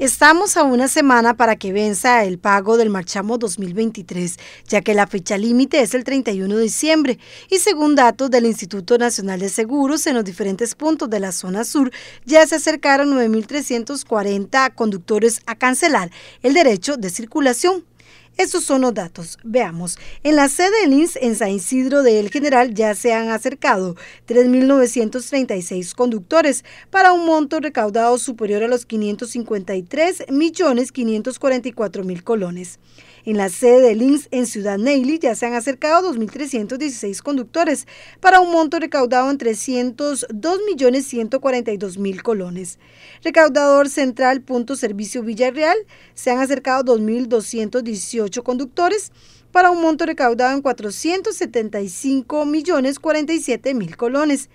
Estamos a una semana para que venza el pago del marchamo 2023, ya que la fecha límite es el 31 de diciembre y según datos del Instituto Nacional de Seguros, en los diferentes puntos de la zona sur ya se acercaron 9.340 conductores a cancelar el derecho de circulación esos son los datos. Veamos. En la sede del INS en San Isidro de El General ya se han acercado 3.936 conductores para un monto recaudado superior a los 553.544.000 colones. En la sede del INS en Ciudad Neily ya se han acercado 2.316 conductores para un monto recaudado en 302.142.000 colones. Recaudador central punto servicio Villarreal se han acercado 2.218 conductores para un monto recaudado en 475 millones 47 mil colones.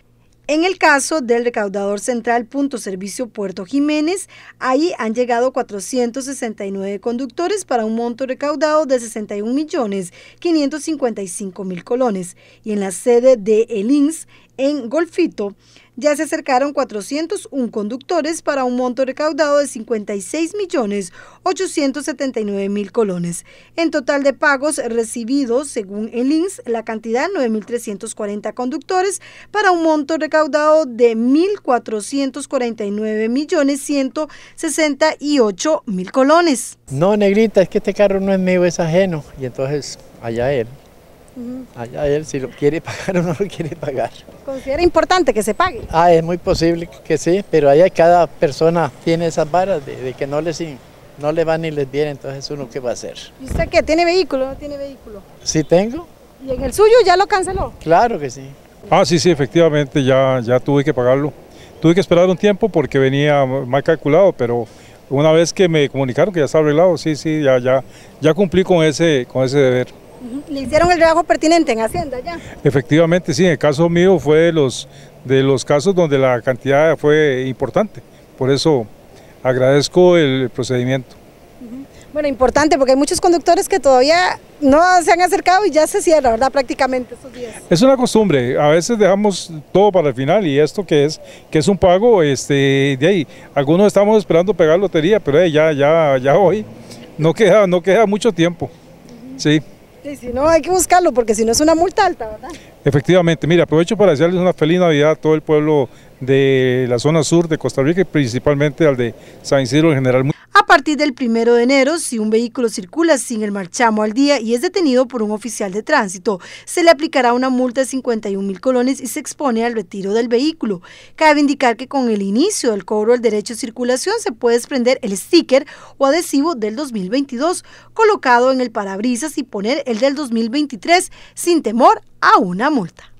En el caso del recaudador central Punto Servicio Puerto Jiménez, ahí han llegado 469 conductores para un monto recaudado de 61 millones 555 mil colones. Y en la sede de El INS, en Golfito, ya se acercaron 401 conductores para un monto recaudado de 56.879.000 colones. En total de pagos recibidos, según el INS, la cantidad 9.340 conductores para un monto recaudado de 1.449.168.000 colones. No, negrita, es que este carro no es mío, es ajeno. Y entonces allá él. Allá él si lo quiere pagar o no lo quiere pagar. ¿Considera importante que se pague? Ah, es muy posible que sí, pero allá cada persona tiene esas varas de, que no les, no le van ni les viene, entonces uno qué va a hacer. ¿Y usted qué? ¿Tiene vehículo no tiene vehículo? Sí tengo. ¿Y en el suyo ya lo canceló? Claro que sí. Ah, sí, sí, efectivamente, ya, ya tuve que pagarlo. Tuve que esperar un tiempo porque venía mal calculado, pero una vez que me comunicaron que ya estaba arreglado, sí, sí, ya, ya, ya cumplí con ese, con ese deber. ¿Le hicieron el trabajo pertinente en Hacienda ya? Efectivamente, sí, en el caso mío fue de los, de los casos donde la cantidad fue importante, por eso agradezco el procedimiento. Bueno, importante porque hay muchos conductores que todavía no se han acercado y ya se cierra, ¿verdad? Prácticamente días. Es una costumbre, a veces dejamos todo para el final y esto que es que es un pago, este, de ahí, algunos estamos esperando pegar lotería, pero ya, ya, hoy no queda, no queda mucho tiempo, Sí, si no, hay que buscarlo, porque si no es una multa alta, ¿verdad? Efectivamente, mira, aprovecho para desearles una feliz Navidad a todo el pueblo de la zona sur de Costa Rica y principalmente al de San Isidro en general. A partir del primero de enero, si un vehículo circula sin el marchamo al día y es detenido por un oficial de tránsito, se le aplicará una multa de 51 mil colones y se expone al retiro del vehículo. Cabe indicar que con el inicio del cobro del derecho de circulación se puede desprender el sticker o adhesivo del 2022 colocado en el parabrisas y poner el del 2023 sin temor a una multa.